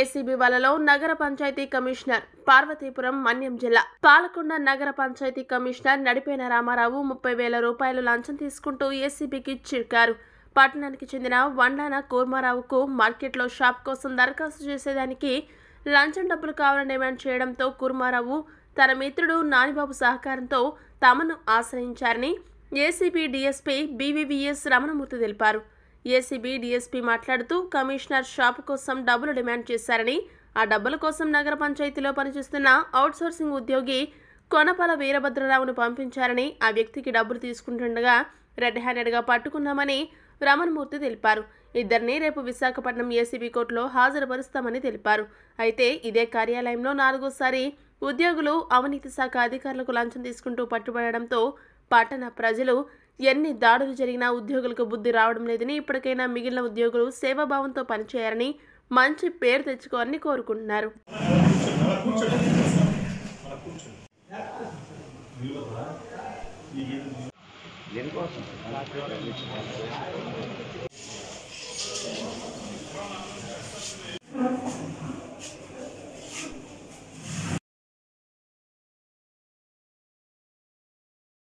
ACB వలలో నగర panchayat commissioner Parvathipuram మన్యం జిల్లా పాలకొండ నగర పంచాయతీ కమిషనర్ నడిపేన రామారావు ముప్పై వేల రూపాయలు లంచం తీసుకుంటూ ఏసీబీకి చిక్కారు పట్టణానికి చెందిన వండాన కూర్మారావుకు మార్కెట్లో షాప్ కోసం దరఖాస్తు చేసేదానికి లంచం డబ్బులు కావాలని డిమాండ్ చేయడంతో కూర్మారావు తన మిత్రుడు నానిబాబు సహకారంతో తమను ఆశ్రయించారని ఏసీబీ డీఎస్పీ బీవీవీఎస్ రమణమూర్తి తెలిపారు ఏసీబీ డీఎస్పీ మాట్లాడుతూ కమిషనర్ షాప్ కోసం డబ్బులు డిమాండ్ చేశారని ఆ డబ్బుల కోసం నగర పంచాయతీలో పనిచేస్తున్న అవుట్సోర్సింగ్ ఉద్యోగి కొనపల వీరభద్రరావును పంపించారని ఆ వ్యక్తికి డబ్బులు తీసుకుంటుండగా రెడ్ హ్యాండెడ్గా పట్టుకున్నామని రమణమూర్తి తెలిపారు ఇద్దరిని రేపు విశాఖపట్నం ఏసీబీ కోర్టులో హాజరుపరుస్తామని తెలిపారు అయితే ఇదే కార్యాలయంలో నాలుగోసారి ఉద్యోగులు అవినీతి శాఖ అధికారులకు లంచం తీసుకుంటూ పట్టుబడడంతో పట్టణ ప్రజలు ఎన్ని దాడులు జరిగినా ఉద్యోగులకు బుద్ధి రావడం లేదని ఇప్పటికైనా మిగిలిన ఉద్యోగులు సేవాభావంతో పనిచేయాలని మంచి పేరు తెచ్చుకోవాలని కోరుకుంటున్నారు దేనికోసం